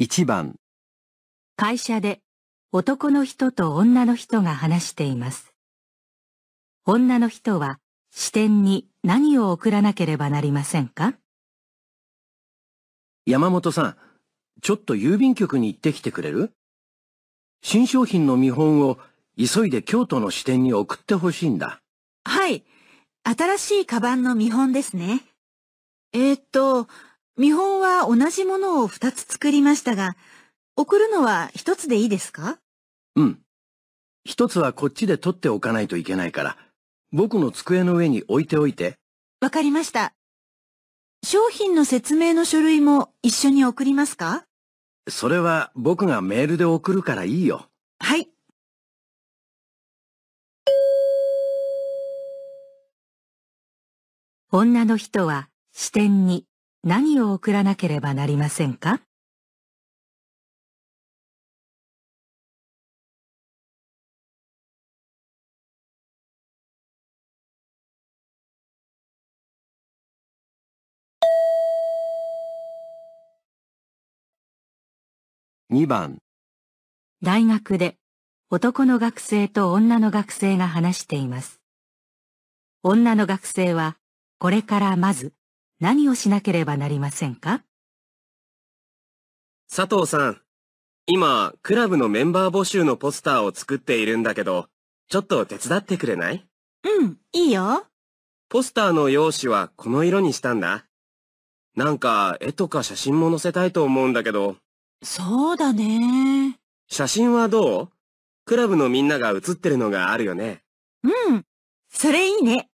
1番会社で男の人と女の人が話しています。女の人は視点に何を送らなければなりませんか山本さん、ちょっと郵便局に行ってきてくれる新商品の見本を急いで京都の支店に送ってほしいんだ。はい。新しいカバンの見本ですね。えー、っと、見本は同じものを2つ作りましたが、送るのは1つでいいですかうん。1つはこっちで取っておかないといけないから、僕の机の上に置いておいて。わかりました。商品の説明の書類も一緒に送りますかそれは僕がメールで送るからいいよ。はい。女の人は支店に何を送らなければなりませんか2番大学で男の学生と女の学生が話しています。女の学生はこれからまず何をしなければなりませんか佐藤さん、今、クラブのメンバー募集のポスターを作っているんだけど、ちょっと手伝ってくれないうん、いいよ。ポスターの用紙はこの色にしたんだ。なんか、絵とか写真も載せたいと思うんだけど。そうだね。写真はどうクラブのみんなが写ってるのがあるよね。うん。それいいね。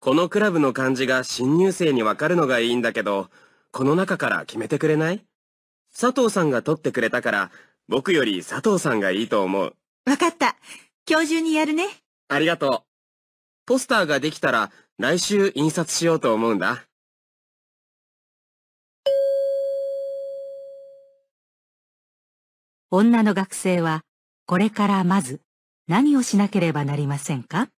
このクラブの漢字が新入生にわかるのがいいんだけど、この中から決めてくれない佐藤さんが取ってくれたから、僕より佐藤さんがいいと思う。わかった。今日中にやるね。ありがとう。ポスターができたら、来週印刷しようと思うんだ。女の学生は、これからまず、何をしなければなりませんか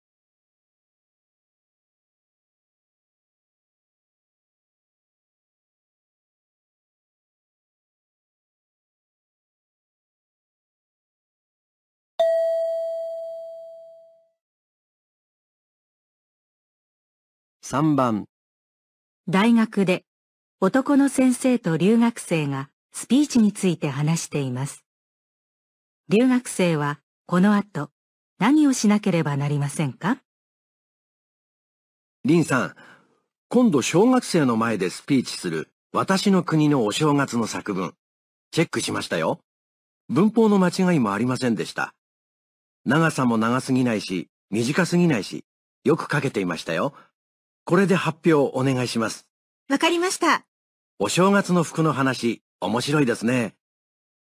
3番大学で男の先生と留学生がスピーチについて話しています。留学生はこの後何をしなければなりませんか林さん、今度小学生の前でスピーチする私の国のお正月の作文、チェックしましたよ。文法の間違いもありませんでした。長さも長すぎないし、短すぎないし、よく書けていましたよ。これで発表お願いします。わかりました。お正月の服の話、面白いですね。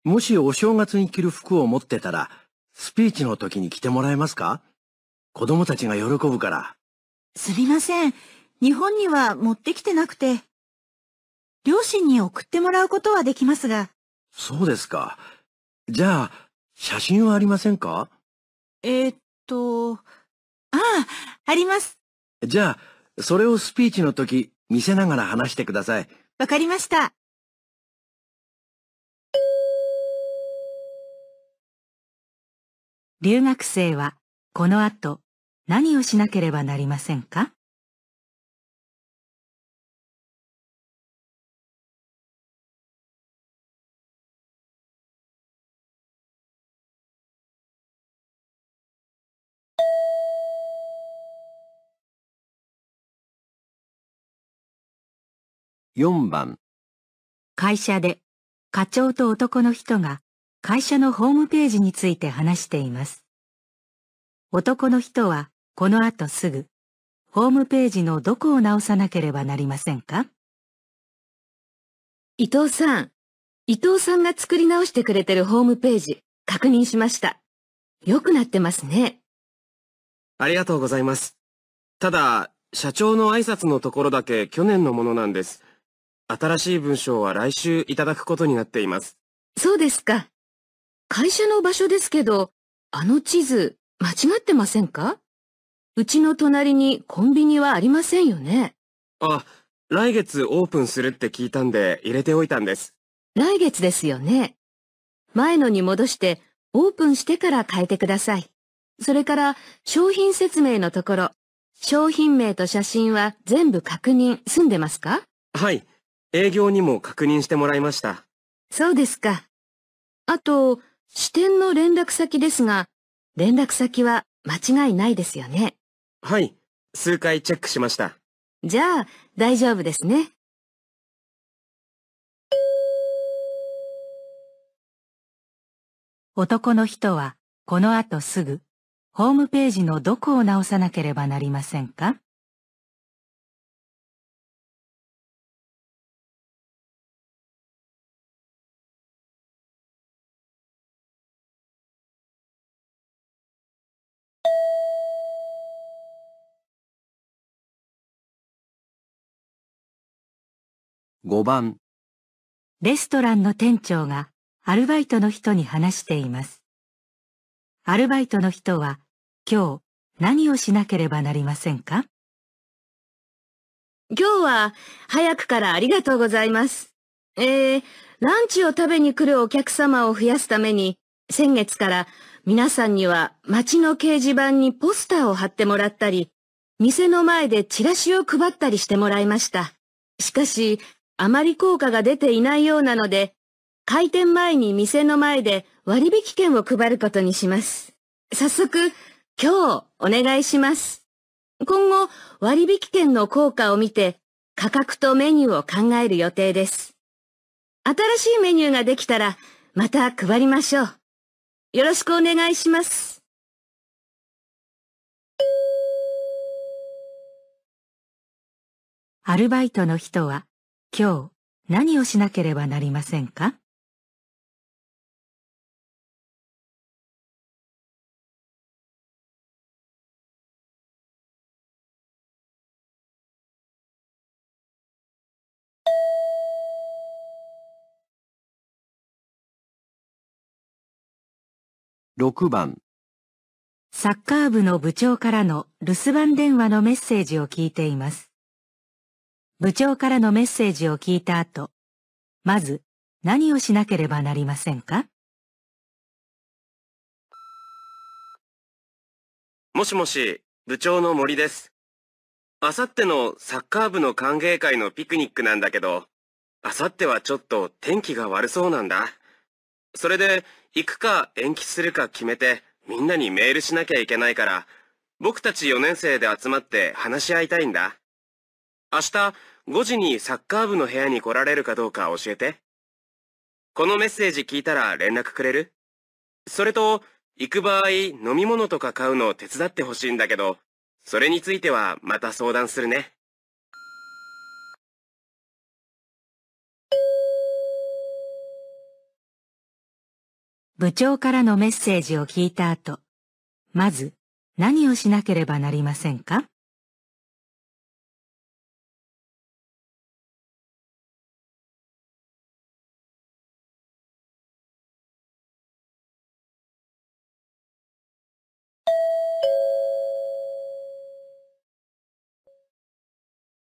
もしお正月に着る服を持ってたら、スピーチの時に着てもらえますか子供たちが喜ぶから。すみません。日本には持ってきてなくて。両親に送ってもらうことはできますが。そうですか。じゃあ、写真はありませんかえー、っと、ああ、あります。じゃあ、それをスピーチの時、見せながら話してください。わかりました。留学生は、この後、何をしなければなりませんか4番会社で課長と男の人が会社のホームページについて話しています。男の人はこの後すぐホームページのどこを直さなければなりませんか伊藤さん、伊藤さんが作り直してくれてるホームページ確認しました。良くなってますね。ありがとうございます。ただ、社長の挨拶のところだけ去年のものなんです。新しい文章は来週いただくことになっています。そうですか。会社の場所ですけど、あの地図、間違ってませんかうちの隣にコンビニはありませんよね。あ、来月オープンするって聞いたんで入れておいたんです。来月ですよね。前のに戻してオープンしてから変えてください。それから商品説明のところ、商品名と写真は全部確認済んでますかはい。営業にも確認してもらいました。そうですか。あと、支店の連絡先ですが、連絡先は間違いないですよね。はい、数回チェックしました。じゃあ、大丈夫ですね。男の人は、この後すぐ、ホームページのどこを直さなければなりませんか5番レストランの店長がアルバイトの人に話しています。アルバイトの人は今日何をしなければなりませんか今日は早くからありがとうございます。えー、ランチを食べに来るお客様を増やすために先月から皆さんには街の掲示板にポスターを貼ってもらったり、店の前でチラシを配ったりしてもらいました。しかし、あまり効果が出ていないようなので、開店前に店の前で割引券を配ることにします。早速、今日お願いします。今後、割引券の効果を見て、価格とメニューを考える予定です。新しいメニューができたら、また配りましょう。よろしくお願いします。アルバイトの人は今日何をしなければなりませんか6番サッカー部の部長からの留守番電話のメッセージを聞いています。部長からのメッセージを聞いた後、まず何をしなければなりませんかもしもし、部長の森です。あさってのサッカー部の歓迎会のピクニックなんだけど、あさってはちょっと天気が悪そうなんだ。それで、行くか延期するか決めて、みんなにメールしなきゃいけないから、僕たち4年生で集まって話し合いたいんだ。明日、5時にサッカー部の部屋に来られるかどうか教えて。このメッセージ聞いたら連絡くれるそれと、行く場合飲み物とか買うのを手伝ってほしいんだけど、それについてはまた相談するね。部長からのメッセージを聞いた後、まず何をしなければなりませんか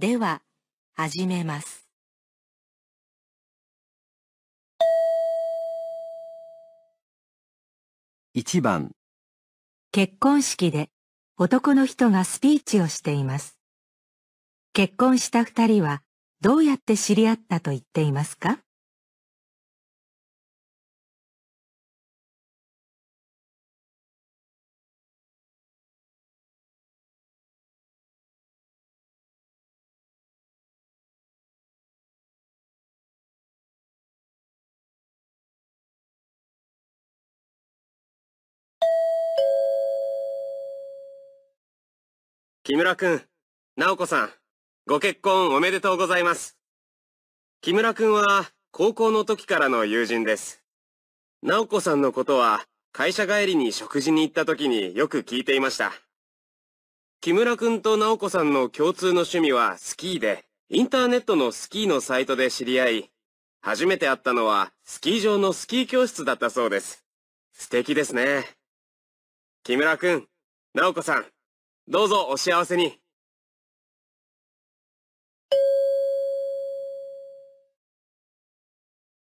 では、始めます。1番結婚式で男の人がスピーチをしています。結婚した二人はどうやって知り合ったと言っていますか木村くん、直子さん、ご結婚おめでとうございます。木村くんは高校の時からの友人です。直子さんのことは会社帰りに食事に行った時によく聞いていました。木村くんと直子さんの共通の趣味はスキーで、インターネットのスキーのサイトで知り合い、初めて会ったのはスキー場のスキー教室だったそうです。素敵ですね。木村くん、直子さん。どうぞお幸せに。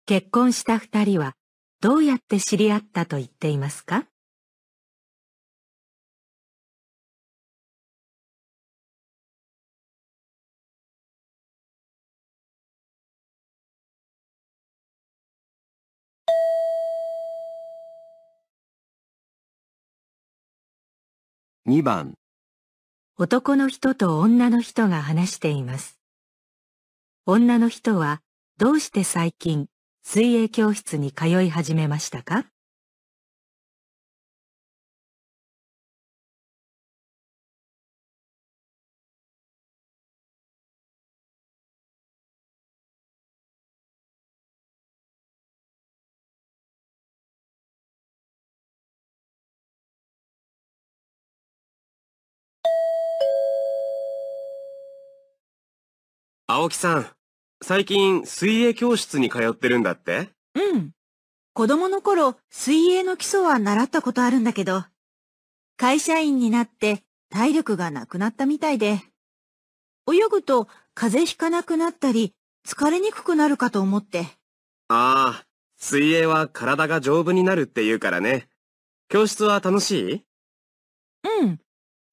結婚した二人はどうやって知り合ったと言っていますか2番男の人と女の人が話しています。女の人は、どうして最近、水泳教室に通い始めましたか青木さん、最近水泳教室に通ってるんだってうん。子供の頃、水泳の基礎は習ったことあるんだけど、会社員になって体力がなくなったみたいで、泳ぐと風邪ひかなくなったり、疲れにくくなるかと思って。ああ、水泳は体が丈夫になるって言うからね。教室は楽しいうん。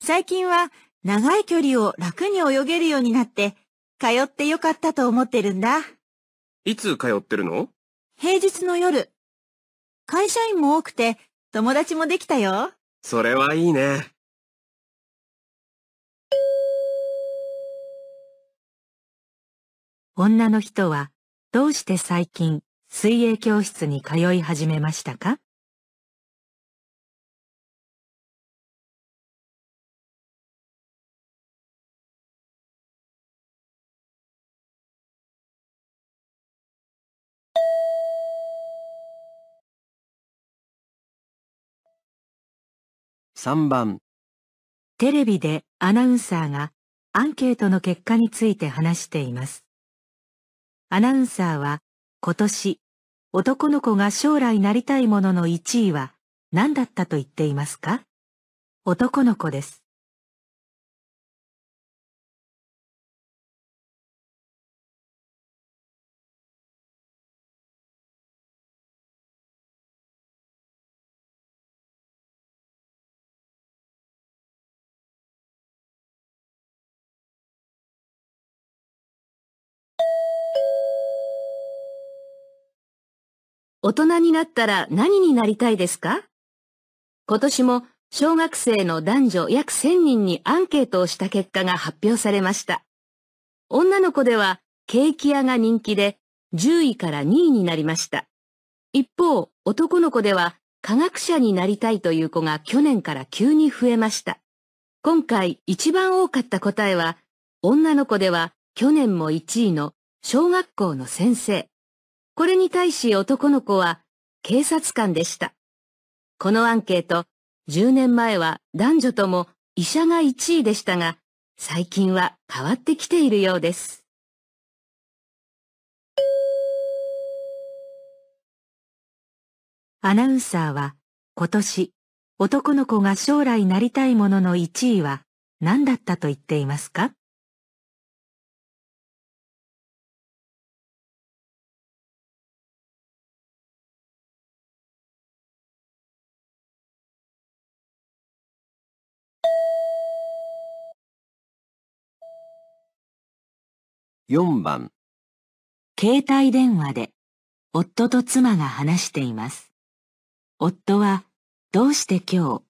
最近は長い距離を楽に泳げるようになって、通ってよかったと思ってるんだ。いつ通ってるの平日の夜。会社員も多くて、友達もできたよ。それはいいね。女の人は、どうして最近、水泳教室に通い始めましたか3番テレビでアナウンサーがアンケートの結果について話しています。アナウンサーは今年男の子が将来なりたいものの1位は何だったと言っていますか男の子です。大人になったら何になりたいですか今年も小学生の男女約1000人にアンケートをした結果が発表されました。女の子ではケーキ屋が人気で10位から2位になりました。一方、男の子では科学者になりたいという子が去年から急に増えました。今回一番多かった答えは、女の子では去年も1位の小学校の先生。これに対し男の子は警察官でした。このアンケート、10年前は男女とも医者が1位でしたが、最近は変わってきているようです。アナウンサーは今年男の子が将来なりたいものの1位は何だったと言っていますか4番携帯電話で夫と妻が話しています。夫はどうして今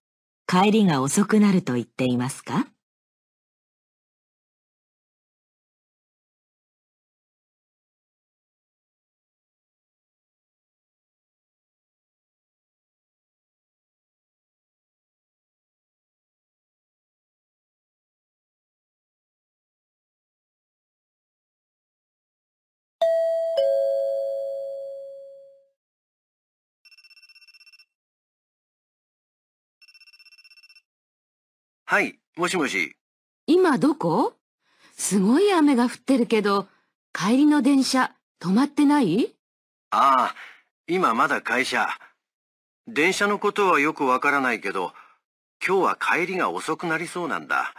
日帰りが遅くなると言っていますかはい、もしもし。今どこすごい雨が降ってるけど、帰りの電車、止まってないああ、今まだ会社。電車のことはよくわからないけど、今日は帰りが遅くなりそうなんだ。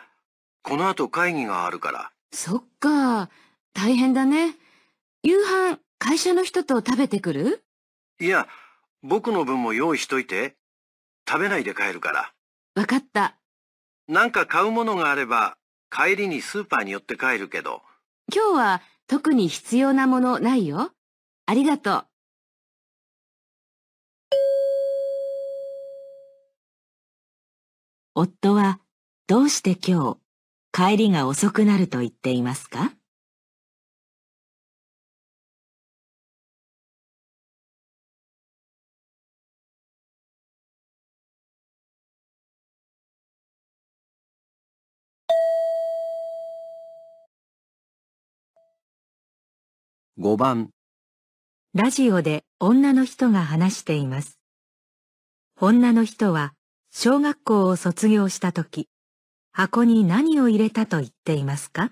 この後会議があるから。そっか、大変だね。夕飯、会社の人と食べてくるいや、僕の分も用意しといて。食べないで帰るから。わかった。なんか買うものがあれば、帰りにスーパーに寄って帰るけど。今日は特に必要なものないよ。ありがとう。夫はどうして今日帰りが遅くなると言っていますか5番ラジオで女の人が話しています。女の人は小学校を卒業した時、箱に何を入れたと言っていますか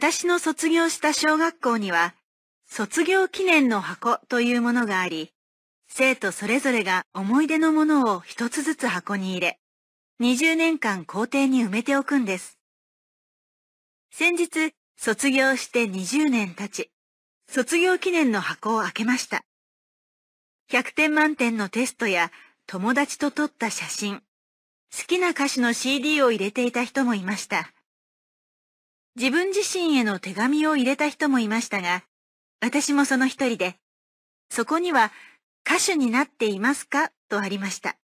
私の卒業した小学校には、卒業記念の箱というものがあり、生徒それぞれが思い出のものを一つずつ箱に入れ、20年間校庭に埋めておくんです。先日、卒業して20年経ち、卒業記念の箱を開けました。100点満点のテストや友達と撮った写真、好きな歌手の CD を入れていた人もいました。自分自身への手紙を入れた人もいましたが、私もその一人で、そこには歌手になっていますかとありました。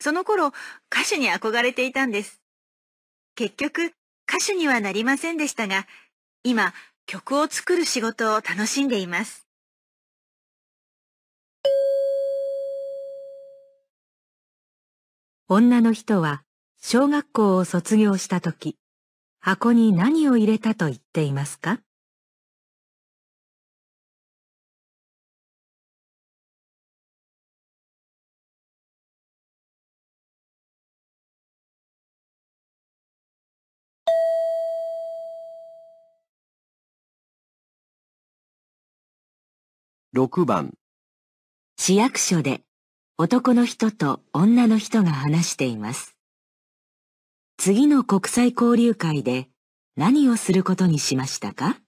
その頃、歌手に憧れていたんです。結局、歌手にはなりませんでしたが、今、曲を作る仕事を楽しんでいます。女の人は、小学校を卒業した時、箱に何を入れたと言っていますか6番市役所で男の人と女の人が話しています。次の国際交流会で何をすることにしましたか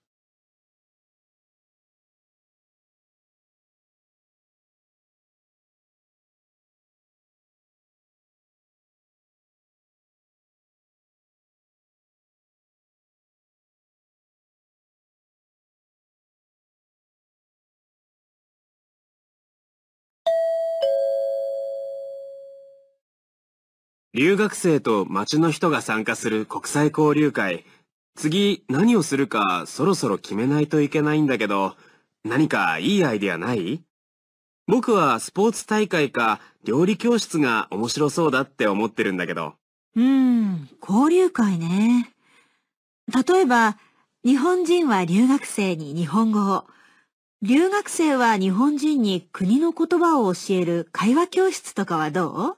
留学生と町の人が参加する国際交流会。次何をするかそろそろ決めないといけないんだけど、何かいいアイディアない僕はスポーツ大会か料理教室が面白そうだって思ってるんだけど。うーん、交流会ね。例えば、日本人は留学生に日本語を、留学生は日本人に国の言葉を教える会話教室とかはどう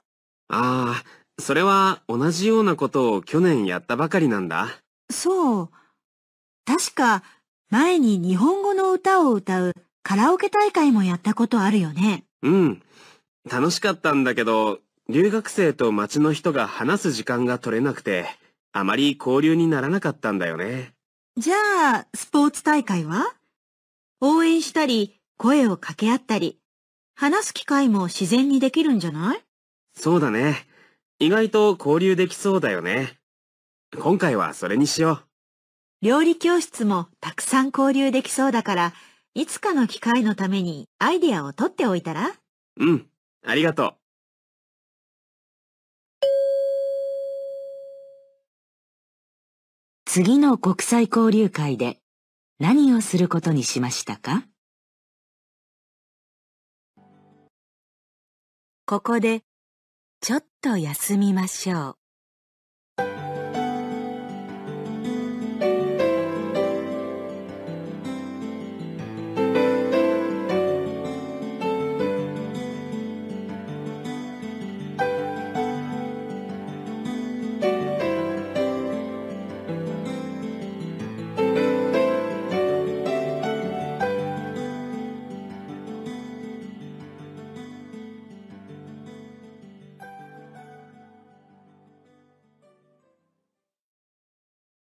ああ、それは同じようなことを去年やったばかりなんだ。そう。確か、前に日本語の歌を歌うカラオケ大会もやったことあるよね。うん。楽しかったんだけど、留学生と町の人が話す時間が取れなくて、あまり交流にならなかったんだよね。じゃあ、スポーツ大会は応援したり、声を掛け合ったり、話す機会も自然にできるんじゃないそうだね。意外と交流できそうだよね。今回はそれにしよう。料理教室もたくさん交流できそうだから、いつかの機会のためにアイデアを取っておいたらうん、ありがとう。次の国際交流会で何をすることにしましたかここでちょっと休みましょう。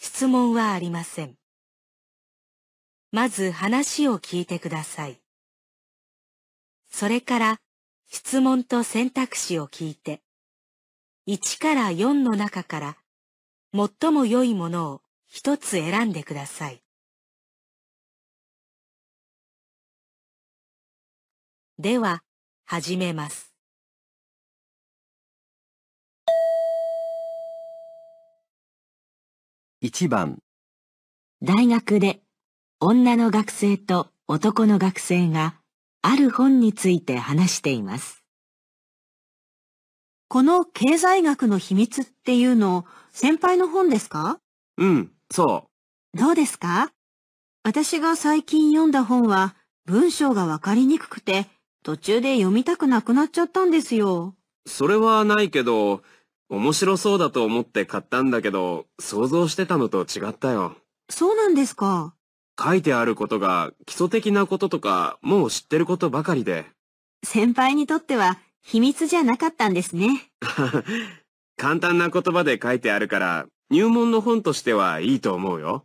質問はありません。まず話を聞いてください。それから質問と選択肢を聞いて、1から4の中から最も良いものを一つ選んでください。では、始めます。1番大学で女の学生と男の学生がある本について話しています。この経済学の秘密っていうの先輩の本ですかうん、そう。どうですか私が最近読んだ本は文章がわかりにくくて途中で読みたくなくなっちゃったんですよ。それはないけど、面白そうだと思って買ったんだけど、想像してたのと違ったよ。そうなんですか。書いてあることが基礎的なこととか、もう知ってることばかりで。先輩にとっては秘密じゃなかったんですね。簡単な言葉で書いてあるから、入門の本としてはいいと思うよ。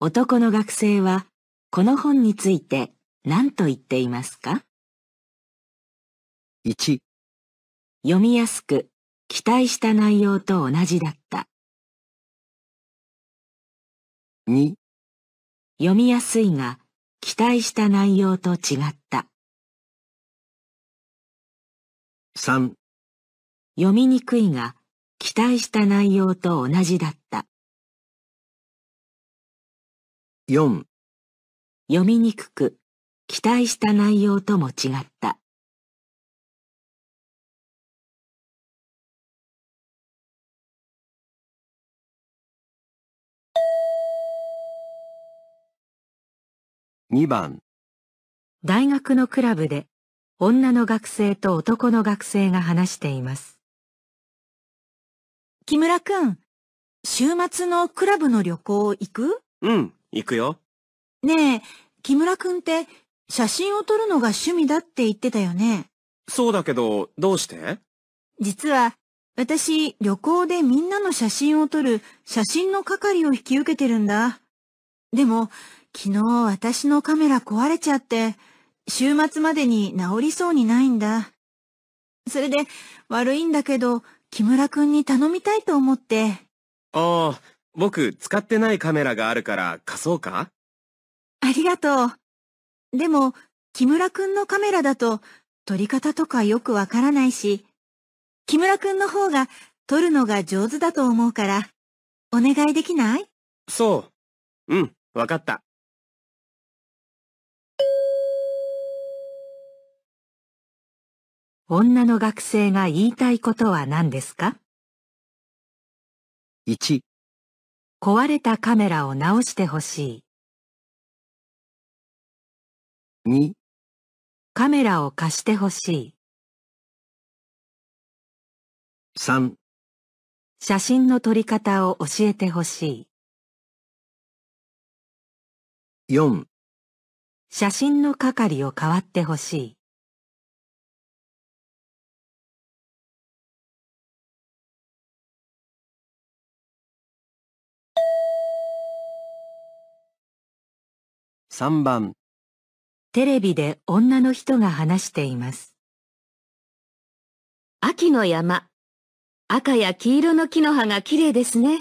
男の学生は、この本について何と言っていますか ?1 読みやすく期待した内容と同じだった2読みやすいが期待した内容と違った3読みにくいが期待した内容と同じだった4読みにくく期待した内容とも違った。2番大学のクラブで女の学生と男の学生が話しています。木村くん、週末のクラブの旅行行くうん、行くよ。ねえ、木村くんって写真を撮るのが趣味だって言ってたよね。そうだけど、どうして実は、私、旅行でみんなの写真を撮る写真の係を引き受けてるんだ。でも、昨日私のカメラ壊れちゃって、週末までに治りそうにないんだ。それで、悪いんだけど、木村くんに頼みたいと思って。ああ、僕、使ってないカメラがあるから貸そうかありがとう。でも、木村くんのカメラだと、撮り方とかよくわからないし、木村くんの方が撮るのが上手だと思うから、お願いできないそう。うん、わかった。女の学生が言いたいことは何ですか ?1 壊れたカメラを直してほしい。2カメラを貸してほしい3写真の撮り方を教えてほしい4写真の係を変わってほしい3番テレビで女の人が話しています。秋の山。赤や黄色の木の葉が綺麗ですね。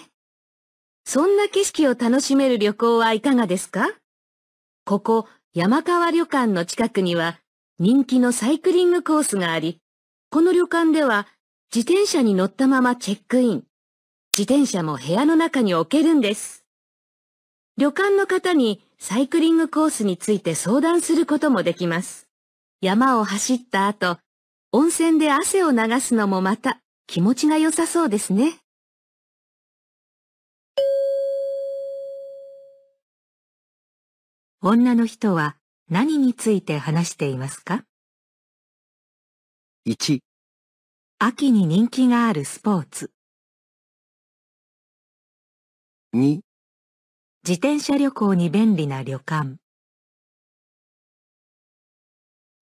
そんな景色を楽しめる旅行はいかがですかここ山川旅館の近くには人気のサイクリングコースがあり、この旅館では自転車に乗ったままチェックイン。自転車も部屋の中に置けるんです。旅館の方にサイクリングコースについて相談することもできます。山を走った後、温泉で汗を流すのもまた気持ちが良さそうですね。女の人は何について話していますか ?1 秋に人気があるスポーツ2自転車旅行に便利な旅館。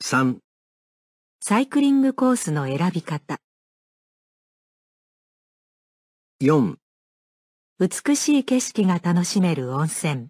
3サイクリングコースの選び方。4美しい景色が楽しめる温泉。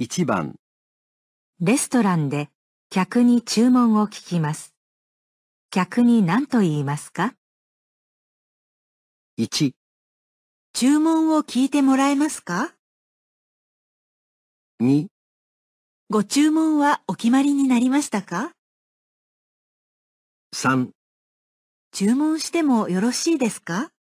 1番レストランで客に注文を聞きます。客に何と言いますか ?1 注文を聞いてもらえますか ?2 ご注文はお決まりになりましたか ?3 注文してもよろしいですか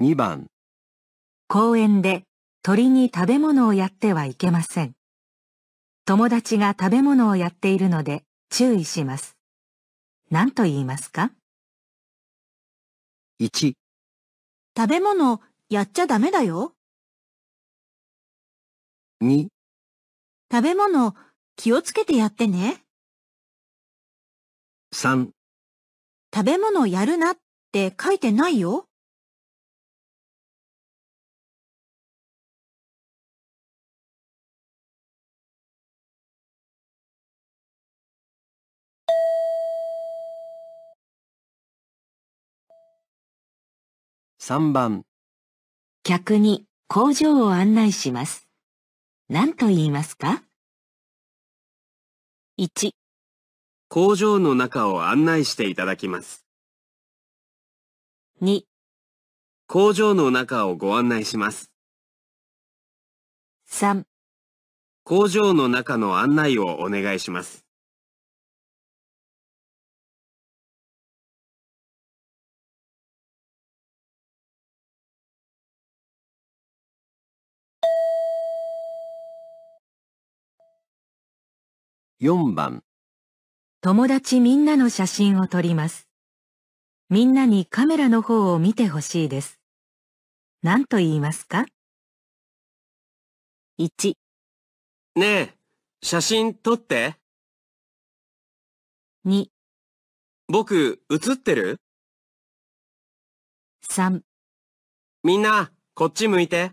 2番公園で鳥に食べ物をやってはいけません。友達が食べ物をやっているので注意します。何と言いますか ?1 食べ物やっちゃダメだよ。2食べ物気をつけてやってね。3食べ物やるなって書いてないよ。3番客に工場を案内します。何と言いますか ?1 工場の中を案内していただきます。2工場の中をご案内します。3工場の中の案内をお願いします。4番友達みんなの写真を撮ります。みんなにカメラの方を見てほしいです。何と言いますか ?1 ねえ、写真撮って。2僕、写ってる ?3 みんな、こっち向いて。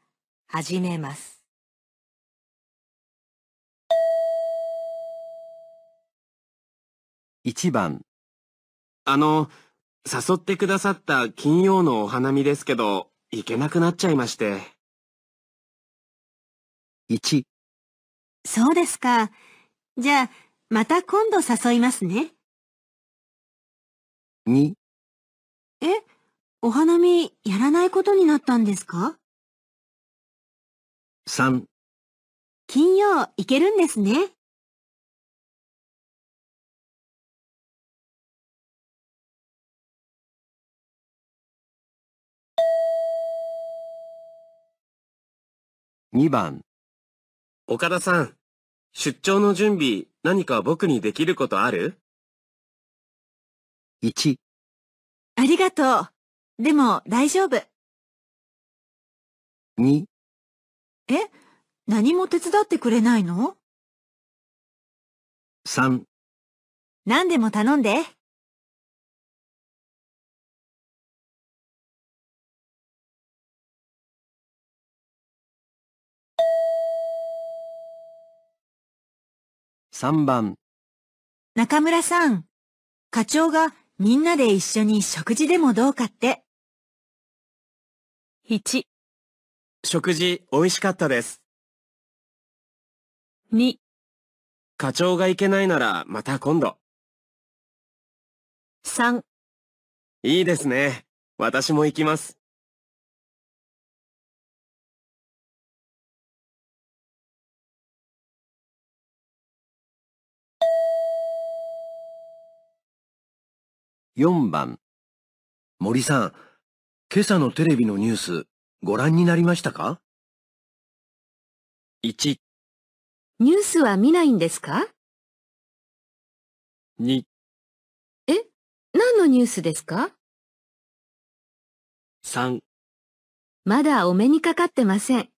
始めます。一番あの、誘ってくださった金曜のお花見ですけど、行けなくなっちゃいまして。一そうですか。じゃあ、また今度誘いますね。二え、お花見やらないことになったんですか3金曜行けるんですね。2番岡田さん、出張の準備何か僕にできることある ?1 ありがとう。でも大丈夫。2え何も手伝ってくれないの ?3 何でも頼んで。3番中村さん、課長がみんなで一緒に食事でもどうかって。1食事、美味しかったです。2課長がいけないならまた今度。3いいですね。私も行きます。4番森さん、今朝のテレビのニュースご覧になりましたか ?1 ニュースは見ないんですか ?2 え何のニュースですか ?3 まだお目にかかってません。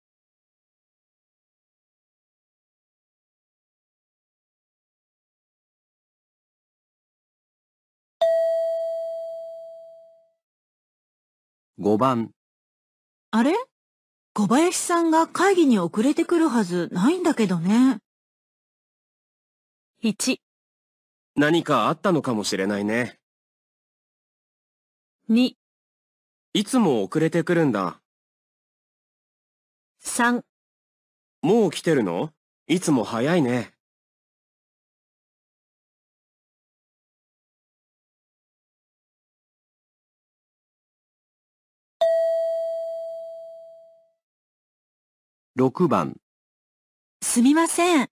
5番あれ小林さんが会議に遅れてくるはずないんだけどね。1何かあったのかもしれないね。2いつも遅れてくるんだ。3もう来てるのいつも早いね。6番すみません。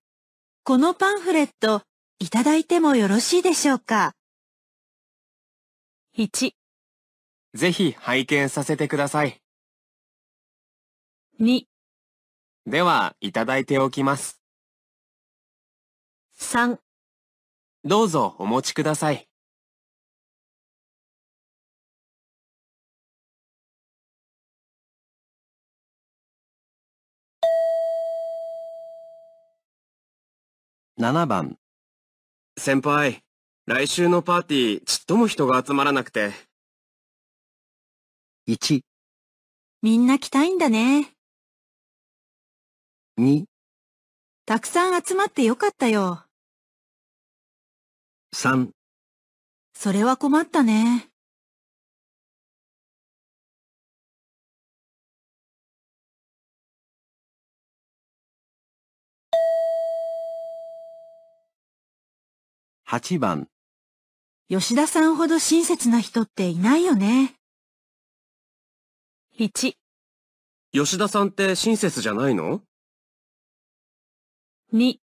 このパンフレットいただいてもよろしいでしょうか ?1 ぜひ拝見させてください。2では、いただいておきます。3どうぞお持ちください。7番。先輩、来週のパーティー、ちっとも人が集まらなくて。1、みんな来たいんだね。2、たくさん集まってよかったよ。3、それは困ったね。8番吉田さんほど親切な人っていないよね。1吉田さんって親切じゃないの ?2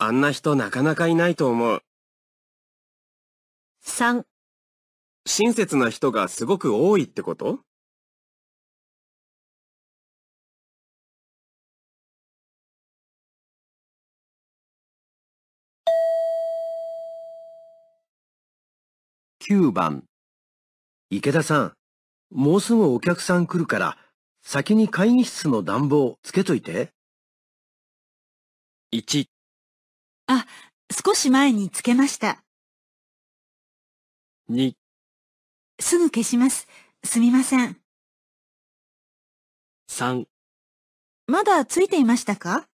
あんな人なかなかいないと思う。3親切な人がすごく多いってこと9番。池田さん、もうすぐお客さん来るから、先に会議室の暖房つけといて。1。あ、少し前につけました。2。すぐ消します。すみません。3。まだついていましたか